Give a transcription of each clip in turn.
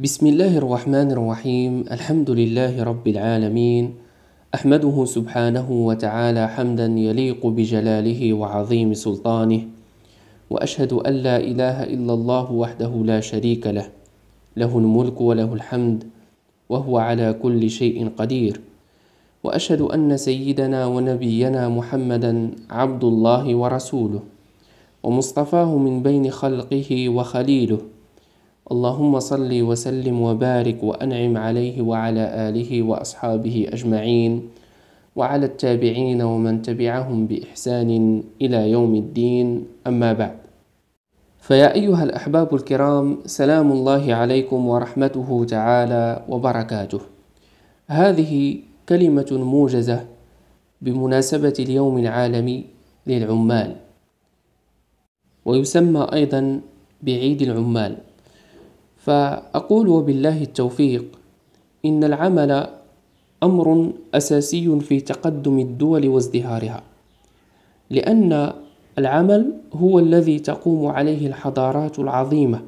بسم الله الرحمن الرحيم الحمد لله رب العالمين احمده سبحانه وتعالى حمدا يليق بجلاله وعظيم سلطانه واشهد ان لا اله الا الله وحده لا شريك له له الملك وله الحمد وهو على كل شيء قدير واشهد ان سيدنا ونبينا محمدا عبد الله ورسوله ومصطفاه من بين خلقه وخليله اللهم صل وسلم وبارك وأنعم عليه وعلى آله وأصحابه أجمعين وعلى التابعين ومن تبعهم بإحسان إلى يوم الدين أما بعد فيا أيها الأحباب الكرام سلام الله عليكم ورحمته تعالى وبركاته هذه كلمة موجزة بمناسبة اليوم العالمي للعمال ويسمى أيضا بعيد العمال فأقول وبالله التوفيق إن العمل أمر أساسي في تقدم الدول وازدهارها لأن العمل هو الذي تقوم عليه الحضارات العظيمة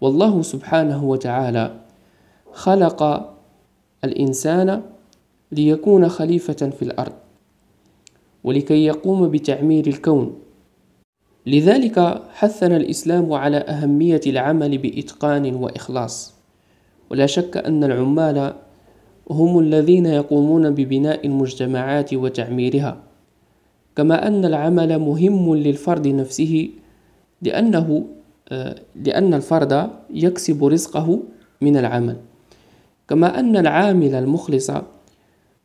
والله سبحانه وتعالى خلق الإنسان ليكون خليفة في الأرض ولكي يقوم بتعمير الكون لذلك حثنا الإسلام على أهمية العمل بإتقان وإخلاص ولا شك أن العمال هم الذين يقومون ببناء المجتمعات وتعميرها كما أن العمل مهم للفرد نفسه لأنه لأن الفرد يكسب رزقه من العمل كما أن العامل المخلص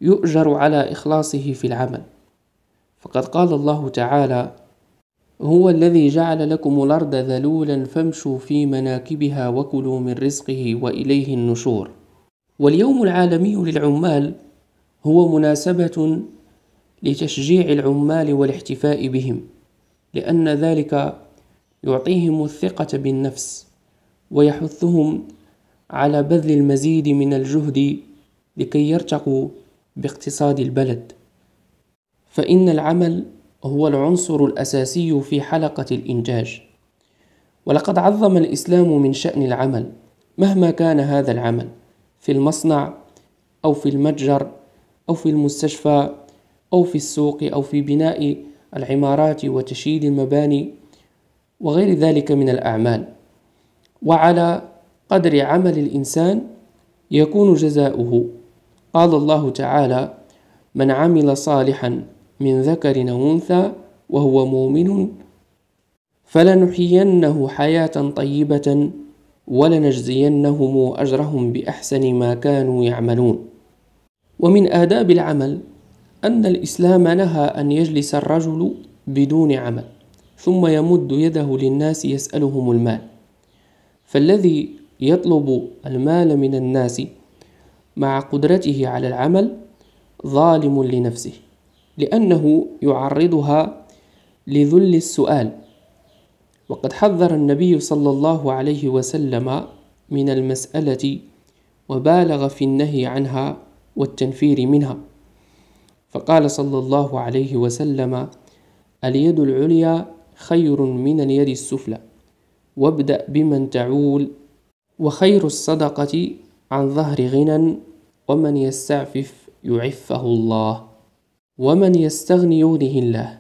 يؤجر على إخلاصه في العمل فقد قال الله تعالى هو الذي جعل لكم الأرض ذلولا فامشوا في مناكبها وكلوا من رزقه وإليه النشور واليوم العالمي للعمال هو مناسبة لتشجيع العمال والاحتفاء بهم لأن ذلك يعطيهم الثقة بالنفس ويحثهم على بذل المزيد من الجهد لكي يرتقوا باقتصاد البلد فإن العمل وهو العنصر الأساسي في حلقة الإنتاج ولقد عظم الإسلام من شأن العمل مهما كان هذا العمل في المصنع أو في المتجر أو في المستشفى أو في السوق أو في بناء العمارات وتشييد المباني وغير ذلك من الأعمال وعلى قدر عمل الإنسان يكون جزاؤه قال الله تعالى من عمل صالحا من ذكر أو أنثى وهو مؤمن فلنحيينه حياة طيبة ولنجزينهم أجرهم بأحسن ما كانوا يعملون ومن آداب العمل أن الإسلام نهى أن يجلس الرجل بدون عمل ثم يمد يده للناس يسألهم المال فالذي يطلب المال من الناس مع قدرته على العمل ظالم لنفسه لأنه يعرضها لذل السؤال وقد حذر النبي صلى الله عليه وسلم من المسألة وبالغ في النهي عنها والتنفير منها فقال صلى الله عليه وسلم اليد العليا خير من اليد السفلى وابدأ بمن تعول وخير الصدقة عن ظهر غنى ومن يستعفف يعفه الله ومن يستغني يغنه الله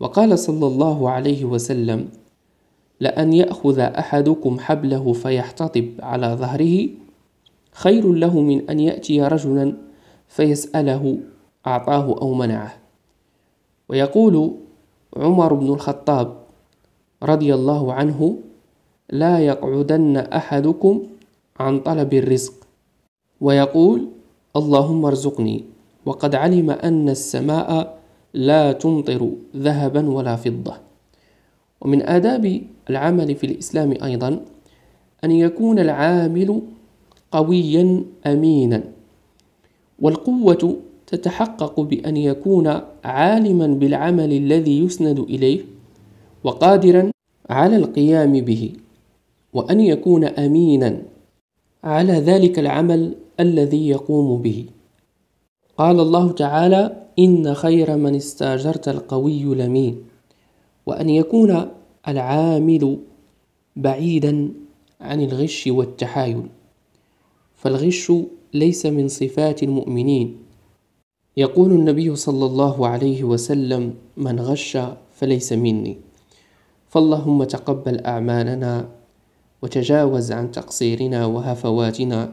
وقال صلى الله عليه وسلم لأن يأخذ أحدكم حبله فيحتطب على ظهره خير له من أن يأتي رجلا فيسأله أعطاه أو منعه ويقول عمر بن الخطاب رضي الله عنه لا يقعدن أحدكم عن طلب الرزق ويقول اللهم ارزقني وقد علم أن السماء لا تمطر ذهبا ولا فضة ومن آداب العمل في الإسلام أيضا أن يكون العامل قويا أمينا والقوة تتحقق بأن يكون عالما بالعمل الذي يسند إليه وقادرا على القيام به وأن يكون أمينا على ذلك العمل الذي يقوم به قال الله تعالى إن خير من استاجرت القوي لمين وأن يكون العامل بعيدا عن الغش والتحايل فالغش ليس من صفات المؤمنين يقول النبي صلى الله عليه وسلم من غش فليس مني فاللهم تقبل أعمالنا وتجاوز عن تقصيرنا وهفواتنا